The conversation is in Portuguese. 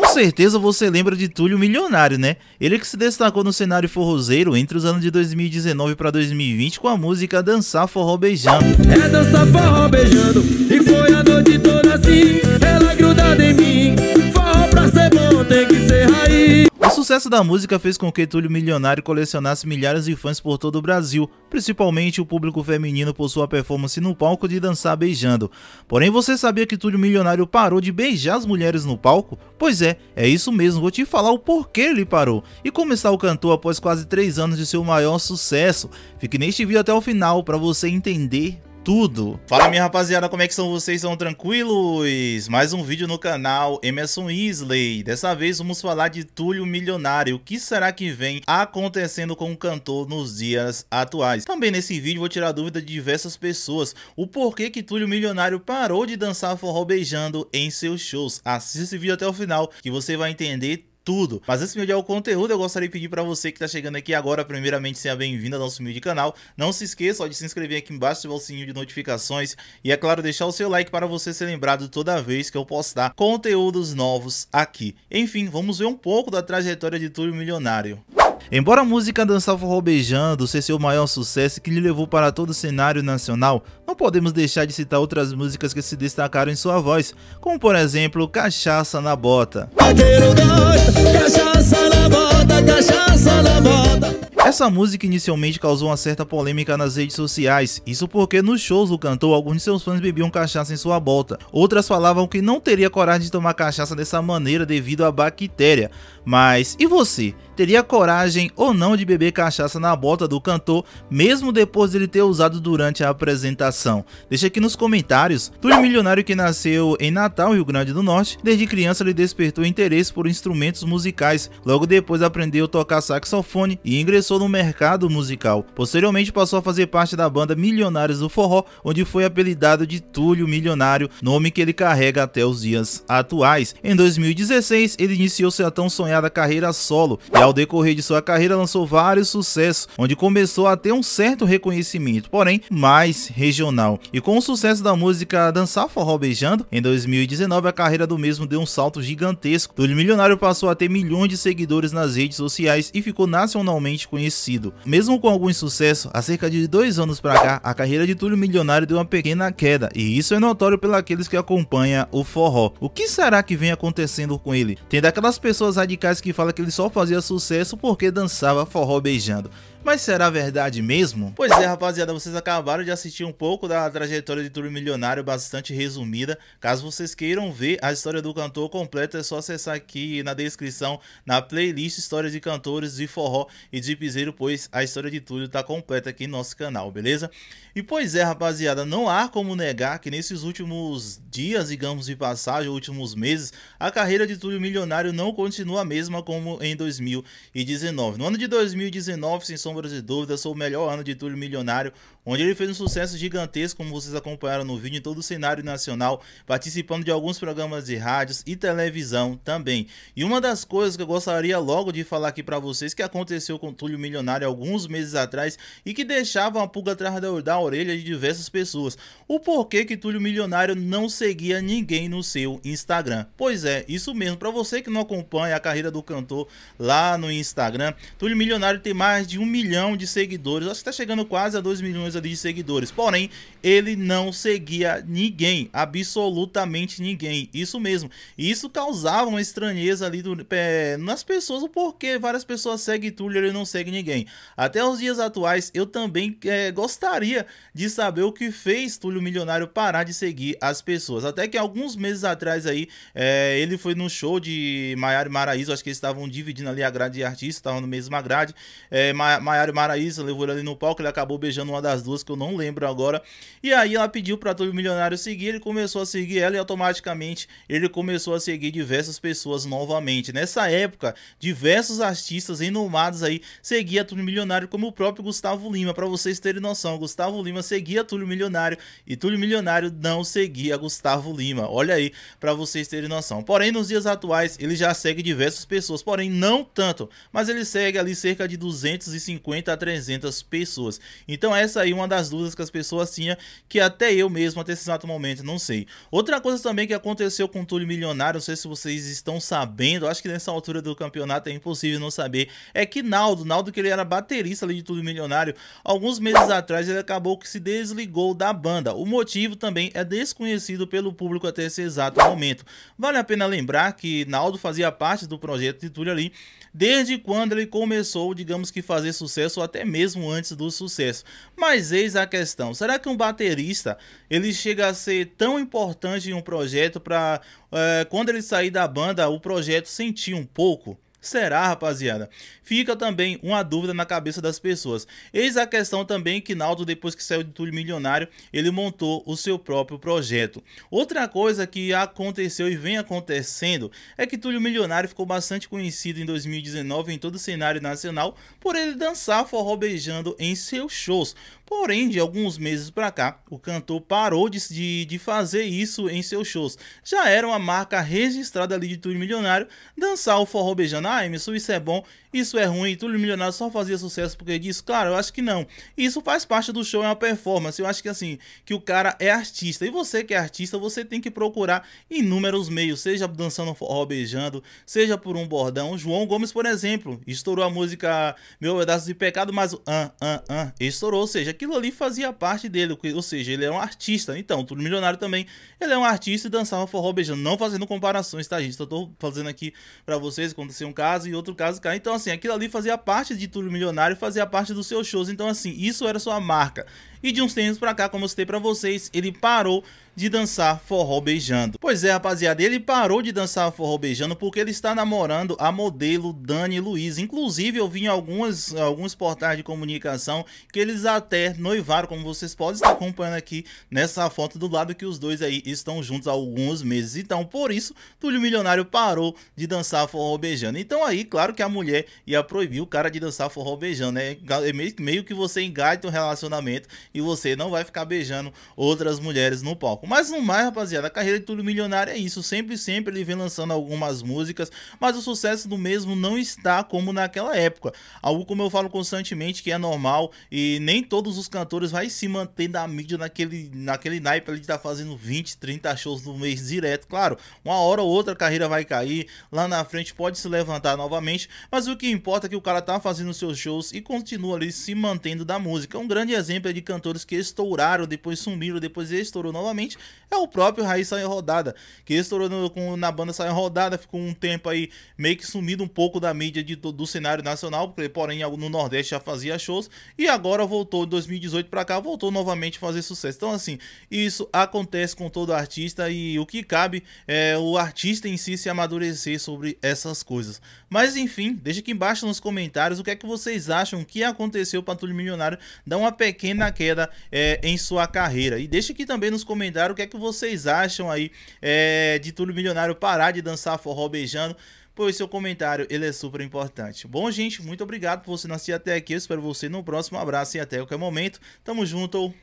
Com certeza você lembra de Túlio Milionário, né? Ele que se destacou no cenário forrozeiro entre os anos de 2019 para 2020 com a música Dançar Forró Beijando. É dançar forró beijando, e foi a noite toda assim, ela grudada em mim. Forró pra ser bom tem que sucesso da música fez com que Túlio Milionário colecionasse milhares de fãs por todo o Brasil, principalmente o público feminino por sua performance no palco de dançar beijando. Porém, você sabia que Túlio Milionário parou de beijar as mulheres no palco? Pois é, é isso mesmo, vou te falar o porquê ele parou e como está o cantor após quase 3 anos de seu maior sucesso. Fique neste vídeo até o final para você entender tudo. Fala minha rapaziada, como é que são vocês? são tranquilos? Mais um vídeo no canal Emerson Isley. Dessa vez vamos falar de Túlio Milionário. O que será que vem acontecendo com o cantor nos dias atuais? Também nesse vídeo vou tirar dúvida de diversas pessoas. O porquê que Túlio Milionário parou de dançar forró beijando em seus shows. Assista esse vídeo até o final que você vai entender tudo. Mas antes de olhar o conteúdo, eu gostaria de pedir para você que está chegando aqui agora, primeiramente, seja bem-vindo ao nosso humilde canal. Não se esqueça ó, de se inscrever aqui embaixo, ativar o sininho de notificações e, é claro, deixar o seu like para você ser lembrado toda vez que eu postar conteúdos novos aqui. Enfim, vamos ver um pouco da trajetória de Túlio Milionário. Embora a música Dançar Forró Beijando seja seu maior sucesso que lhe levou para todo o cenário nacional, não podemos deixar de citar outras músicas que se destacaram em sua voz, como por exemplo Cachaça na Bota. Essa música inicialmente causou uma certa polêmica nas redes sociais, isso porque nos shows do cantor alguns de seus fãs bebiam cachaça em sua bota, outras falavam que não teria coragem de tomar cachaça dessa maneira devido à bactéria. Mas e você? teria coragem ou não de beber cachaça na bota do cantor, mesmo depois dele ter usado durante a apresentação. Deixa aqui nos comentários. Túlio Milionário que nasceu em Natal, Rio Grande do Norte, desde criança ele despertou interesse por instrumentos musicais. Logo depois aprendeu a tocar saxofone e ingressou no mercado musical. Posteriormente passou a fazer parte da banda Milionários do Forró, onde foi apelidado de Túlio Milionário, nome que ele carrega até os dias atuais. Em 2016, ele iniciou sua tão sonhada carreira solo e ao ao decorrer de sua carreira, lançou vários sucessos, onde começou a ter um certo reconhecimento, porém mais regional. E com o sucesso da música Dançar Forró Beijando, em 2019 a carreira do mesmo deu um salto gigantesco. Túlio milionário passou a ter milhões de seguidores nas redes sociais e ficou nacionalmente conhecido. Mesmo com algum sucesso, há cerca de dois anos para cá, a carreira de Túlio Milionário deu uma pequena queda, e isso é notório pelos que acompanham o forró. O que será que vem acontecendo com ele? Tem daquelas pessoas radicais que falam que ele só fazia sucesso sucesso porque dançava forró beijando. Mas será verdade mesmo? Pois é, rapaziada, vocês acabaram de assistir um pouco da trajetória de Túlio Milionário, bastante resumida. Caso vocês queiram ver a história do cantor completa, é só acessar aqui na descrição, na playlist História de Cantores de Forró e de Piseiro, pois a história de Túlio tá completa aqui no nosso canal, beleza? E pois é, rapaziada, não há como negar que nesses últimos dias, digamos de passagem, últimos meses, a carreira de Túlio Milionário não continua a mesma como em 2019. No ano de 2019, sem sombras e dúvidas, sou o melhor ano de Túlio Milionário, onde ele fez um sucesso gigantesco, como vocês acompanharam no vídeo, em todo o cenário nacional, participando de alguns programas de rádios e televisão também. E uma das coisas que eu gostaria logo de falar aqui para vocês, que aconteceu com Túlio Milionário alguns meses atrás e que deixava uma pulga atrás da orelha de diversas pessoas. O porquê que Túlio Milionário não seguia ninguém no seu Instagram. Pois é, isso mesmo, para você que não acompanha a carreira do cantor lá no Instagram, Túlio Milionário tem mais de um milhão milhão de seguidores. Acho que está chegando quase a 2 milhões ali de seguidores. Porém, ele não seguia ninguém, absolutamente ninguém. Isso mesmo. E isso causava uma estranheza ali do, é, nas pessoas, porque várias pessoas seguem Túlio e ele não segue ninguém. Até os dias atuais, eu também é, gostaria de saber o que fez Túlio Milionário parar de seguir as pessoas. Até que alguns meses atrás aí, é, ele foi no show de Maiara e Maraíso, acho que eles estavam dividindo ali a grade de artista, estavam no mesma grade. É, Ma Maiara Maraísa, levou ele ali no palco, ele acabou beijando uma das duas, que eu não lembro agora. E aí ela pediu para todo milionário seguir, ele começou a seguir ela e automaticamente ele começou a seguir diversas pessoas novamente. Nessa época, diversos artistas renomados aí seguia Túlio Milionário, como o próprio Gustavo Lima, para vocês terem noção. Gustavo Lima seguia Túlio Milionário e Túlio Milionário não seguia Gustavo Lima. Olha aí, para vocês terem noção. Porém, nos dias atuais, ele já segue diversas pessoas, porém não tanto, mas ele segue ali cerca de 250 150 a 300 pessoas. Então essa aí é uma das dúvidas que as pessoas tinham, que até eu mesmo até esse exato momento não sei. Outra coisa também que aconteceu com o Túlio Milionário, não sei se vocês estão sabendo, acho que nessa altura do campeonato é impossível não saber, é que Naldo, Naldo que ele era baterista ali de Túlio Milionário, alguns meses atrás ele acabou que se desligou da banda. O motivo também é desconhecido pelo público até esse exato momento. Vale a pena lembrar que Naldo fazia parte do projeto de Túlio ali desde quando ele começou, digamos que fazer sucesso sucesso ou até mesmo antes do sucesso. Mas eis a questão: será que um baterista ele chega a ser tão importante em um projeto para é, eh, quando ele sair da banda o projeto sentir um pouco? será, rapaziada? Fica também uma dúvida na cabeça das pessoas. Eis a questão também que Naldo, depois que saiu de Túlio Milionário, ele montou o seu próprio projeto. Outra coisa que aconteceu e vem acontecendo é que Túlio Milionário ficou bastante conhecido em 2019 em todo o cenário nacional por ele dançar forró beijando em seus shows. Porém, de alguns meses para cá, o cantor parou de, de, fazer isso em seus shows. Já era uma marca registrada ali de Túlio Milionário dançar o forró beijando ah, Emerson, isso é bom isso é ruim, tudo Milionário só fazia sucesso porque disso? Claro, eu acho que não. Isso faz parte do show, é uma performance. Eu acho que assim, que o cara é artista. E você que é artista, você tem que procurar inúmeros meios, seja dançando forró beijando, seja por um bordão. O João Gomes, por exemplo, estourou a música Meu Pedaço de Pecado, mas o an, an, an, estourou. Ou seja, aquilo ali fazia parte dele. Ou seja, ele é um artista. Então, tudo Milionário também, ele é um artista e dançava forró beijando. Não fazendo comparações, tá, gente? Eu tô fazendo aqui para vocês, acontecer um caso e outro caso cá. Então, assim, aquilo ali fazia parte de Túlio Milionário, fazia parte dos seus shows. Então, assim, isso era sua marca e de uns tempos pra cá, como eu citei pra vocês, ele parou de dançar forró beijando. Pois é, rapaziada, ele parou de dançar forró beijando porque ele está namorando a modelo Dani Luiz. Inclusive, eu vi em algumas, alguns portais de comunicação que eles até noivaram, como vocês podem estar acompanhando aqui nessa foto do lado que os dois aí estão juntos há alguns meses. Então, por isso, Túlio Milionário parou de dançar forró beijando. Então aí, claro que a mulher ia proibir o cara de dançar forró beijando, né? É meio que você engate um relacionamento e você não vai ficar beijando outras mulheres no palco. Mas no mais, rapaziada, a carreira de Túlio Milionário é isso. Sempre, sempre ele vem lançando algumas músicas, mas o sucesso do mesmo não está como naquela época. Algo como eu falo constantemente que é normal e nem todos os cantores vai se manter da mídia naquele, naquele naipe ali de estar tá fazendo 20, 30 shows no mês direto. Claro, uma hora ou outra a carreira vai cair, lá na frente pode se levantar novamente, mas o que importa é que o cara tá fazendo seus shows e continua ali se mantendo da música. É um grande exemplo é de cantor cantores que estouraram, depois sumiram, depois estourou novamente, é o próprio Raiz Saiu Rodada, que estourou no, na banda Saiu Rodada, ficou um tempo aí meio que sumido um pouco da mídia de, do, do, cenário nacional, porque porém no Nordeste já fazia shows, e agora voltou em 2018 para cá, voltou novamente a fazer sucesso. Então assim, isso acontece com todo artista e o que cabe é o artista em si se amadurecer sobre essas coisas. Mas enfim, deixa aqui embaixo nos comentários o que é que vocês acham que aconteceu para Túlio Milionário dar uma pequena queda queda é, em sua carreira. E deixe aqui também nos comentários o que é que vocês acham aí é, de Túlio Milionário parar de dançar forró beijando pois seu comentário ele é super importante. Bom, gente, muito obrigado por você nascer até aqui. Eu espero você no próximo abraço e até qualquer momento. Tamo junto.